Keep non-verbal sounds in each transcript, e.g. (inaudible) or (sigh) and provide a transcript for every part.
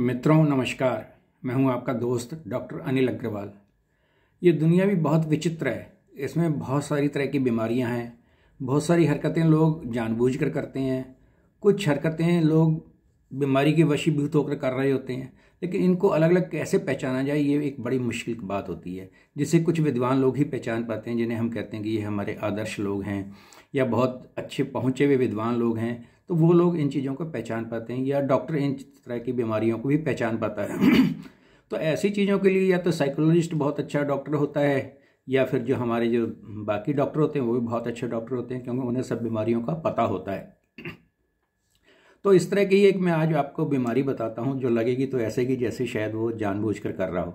मित्रों नमस्कार मैं हूं आपका दोस्त डॉक्टर अनिल अग्रवाल ये दुनिया भी बहुत विचित्र है इसमें बहुत सारी तरह की बीमारियां हैं बहुत सारी हरकतें लोग जानबूझकर करते हैं कुछ हरकतें लोग बीमारी के वशीभूत होकर कर रहे होते हैं लेकिन इनको अलग अलग कैसे पहचाना जाए ये एक बड़ी मुश्किल बात होती है जिसे कुछ विद्वान लोग ही पहचान पाते हैं जिन्हें हम कहते हैं कि ये हमारे आदर्श लोग हैं या बहुत अच्छे पहुँचे हुए विद्वान लोग हैं तो वो लोग इन चीज़ों को पहचान पाते हैं या डॉक्टर इन तरह की बीमारियों को भी पहचान पाता है (clears throat) तो ऐसी चीज़ों के लिए या तो साइकोलॉजिस्ट बहुत अच्छा डॉक्टर होता है या फिर जो हमारे जो बाकी डॉक्टर होते हैं वो भी बहुत अच्छे डॉक्टर होते हैं क्योंकि उन्हें सब बीमारियों का पता होता है (clears throat) तो इस तरह की एक मैं आज आपको बीमारी बताता हूँ जो लगेगी तो ऐसे की जैसे शायद वो जानबूझ कर रहा हो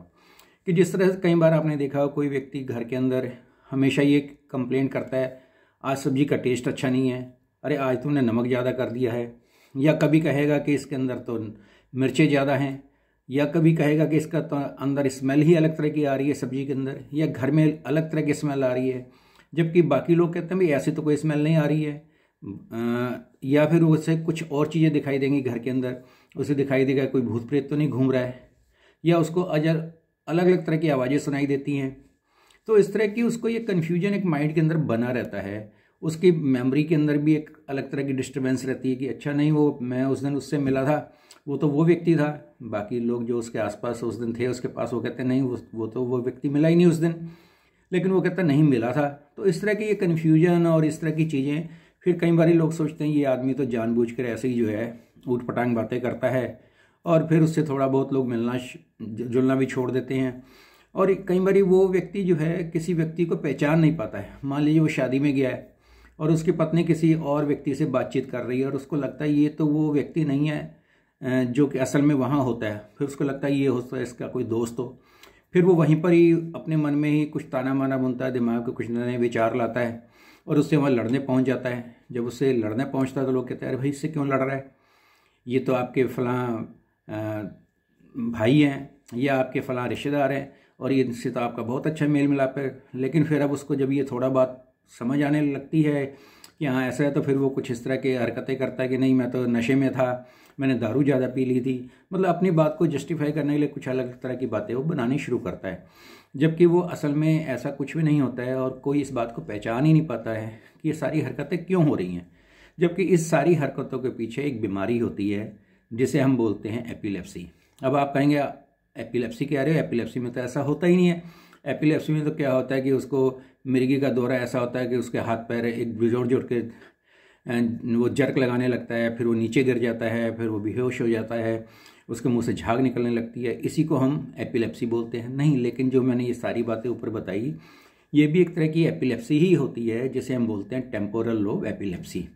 कि जिस तरह से कई बार आपने देखा हो कोई व्यक्ति घर के अंदर हमेशा ये कंप्लेंट करता है आज सब्जी का टेस्ट अच्छा नहीं है अरे आज तुमने नमक ज़्यादा कर दिया है या कभी कहेगा कि इसके अंदर तो मिर्चें ज़्यादा हैं या कभी कहेगा कि इसका तो अंदर स्मेल ही अलग तरह की आ रही है सब्जी के अंदर या घर में अलग तरह की स्मेल आ रही है जबकि बाकी लोग कहते हैं भाई ऐसी तो कोई स्मेल नहीं आ रही है आ, या फिर उसे कुछ और चीज़ें दिखाई देंगी घर के अंदर उसे दिखाई देगा कोई भूत प्रेत तो नहीं घूम रहा है या उसको अजर अलग अलग तरह की आवाज़ें सुनाई देती हैं तो इस तरह की उसको ये कन्फ्यूजन एक माइंड के अंदर बना रहता है उसकी मेमोरी के अंदर भी एक अलग तरह की डिस्टर्बेंस रहती है कि अच्छा नहीं वो मैं उस दिन उससे मिला था वो तो वो व्यक्ति था बाकी लोग जो उसके आसपास उस दिन थे उसके पास वो कहते नहीं वो तो वो व्यक्ति मिला ही नहीं उस दिन लेकिन वो कहता नहीं मिला था तो इस तरह की ये कन्फ्यूजन और इस तरह की चीज़ें फिर कई बार लोग सोचते हैं ये आदमी तो जानबूझ कर ऐसे ही जो है ऊट पटांग बातें करता है और फिर उससे थोड़ा बहुत लोग मिलना जुलना भी छोड़ देते हैं और कई बार वो व्यक्ति जो है किसी व्यक्ति को पहचान नहीं पाता है मान लीजिए वो शादी में गया है और उसकी पत्नी किसी और व्यक्ति से बातचीत कर रही है और उसको लगता है ये तो वो व्यक्ति नहीं है जो कि असल में वहाँ होता है फिर उसको लगता है ये होता है इसका कोई दोस्त हो फिर वो वहीं पर ही अपने मन में ही कुछ ताना माना बुनता है दिमाग के कुछ नए विचार लाता है और उससे वहाँ लड़ने पहुँच जाता है जब उससे लड़ने पहुँचता है तो लोग कहते हैं अरे भाई इससे क्यों लड़ रहा है ये तो आपके फलां भाई हैं या आपके फलां रिश्तेदार हैं और ये इनसे तो आपका बहुत अच्छा मेल मिलाप है लेकिन फिर अब उसको जब ये थोड़ा बात समझ आने लगती है कि हाँ ऐसा है तो फिर वो कुछ इस तरह के हरकतें करता है कि नहीं मैं तो नशे में था मैंने दारू ज़्यादा पी ली थी मतलब अपनी बात को जस्टिफाई करने के लिए कुछ अलग तरह की बातें वो बनानी शुरू करता है जबकि वो असल में ऐसा कुछ भी नहीं होता है और कोई इस बात को पहचान ही नहीं पाता है कि ये सारी हरकतें क्यों हो रही हैं जबकि इस सारी हरकतों के पीछे एक बीमारी होती है जिसे हम बोलते हैं एपिलेप्सी अब आप कहेंगे एपिलेप्सी क्या रहे हो एपिलेप्सी में तो ऐसा होता ही नहीं है एपिलेप्सी में तो क्या होता है कि उसको मिर्गी का दौरा ऐसा होता है कि उसके हाथ पैर एक जोड़ जोड़ के वो जर्क लगाने लगता है फिर वो नीचे गिर जाता है फिर वो बेहोश हो जाता है उसके मुंह से झाग निकलने लगती है इसी को हम एपिलेप्सी बोलते हैं नहीं लेकिन जो मैंने ये सारी बातें ऊपर बताई ये भी एक तरह की एपिलेप्सी ही होती है जिसे हम बोलते हैं टेम्पोरल लोब एपिलेप्सी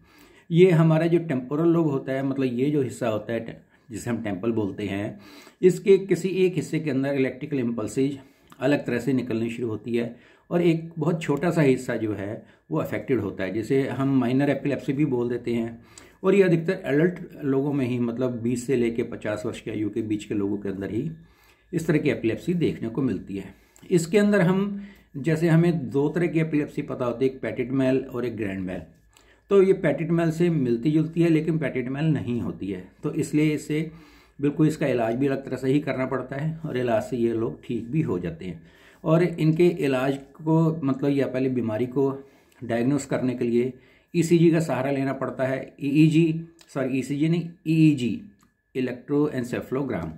ये हमारा जो टेम्पोरल लोब होता है मतलब ये जो हिस्सा होता है जिसे हम टेम्पल बोलते हैं इसके किसी एक हिस्से के अंदर इलेक्ट्रिकल इम्पल्सिज अलग तरह से निकलनी शुरू होती है और एक बहुत छोटा सा हिस्सा जो है वो अफेक्टेड होता है जिसे हम माइनर एपिलेप्सी भी बोल देते हैं और ये अधिकतर एडल्ट लोगों में ही मतलब 20 से लेके 50 वर्ष की आयु के बीच के लोगों के अंदर ही इस तरह की एपिलेप्सी देखने को मिलती है इसके अंदर हम जैसे हमें दो तरह की एपिलेप्सी पता होती है एक मैल और एक ग्रैंड मैल तो ये मैल से मिलती जुलती है लेकिन मैल नहीं होती है तो इसलिए इसे बिल्कुल इसका इलाज भी अलग तरह से ही करना पड़ता है और इलाज से ये लोग ठीक भी हो जाते हैं और इनके इलाज को मतलब या पहले बीमारी को डायग्नोस करने के लिए ईसीजी e का सहारा लेना पड़ता है ईईजी सॉरी ईसीजी नहीं ईईजी e इलेक्ट्रोएंसेफ्लोग्राम e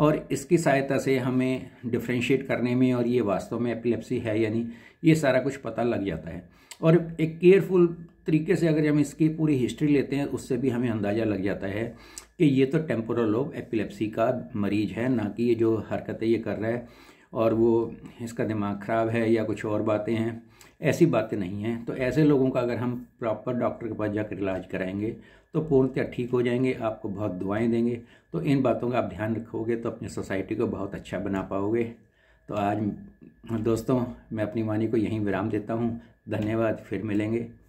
और इसकी सहायता से हमें डिफ्रेंशिएट करने में और ये वास्तव में एपिलेप्सी है यानी ये सारा कुछ पता लग जाता है और एक केयरफुल तरीके से अगर हम इसकी पूरी हिस्ट्री लेते हैं उससे भी हमें अंदाज़ा लग जाता है कि ये तो टेम्पोरल लोब एपिलेप्सी का मरीज है ना कि ये जो हरकतें ये कर रहा है और वो इसका दिमाग ख़राब है या कुछ और बातें हैं ऐसी बातें नहीं हैं तो ऐसे लोगों का अगर हम प्रॉपर डॉक्टर के पास जाकर इलाज कराएंगे तो पूर्णतः ठीक हो जाएंगे आपको बहुत दुआएं देंगे तो इन बातों का आप ध्यान रखोगे तो अपनी सोसाइटी को बहुत अच्छा बना पाओगे तो आज दोस्तों मैं अपनी वाणी को यहीं विराम देता हूँ धन्यवाद फिर मिलेंगे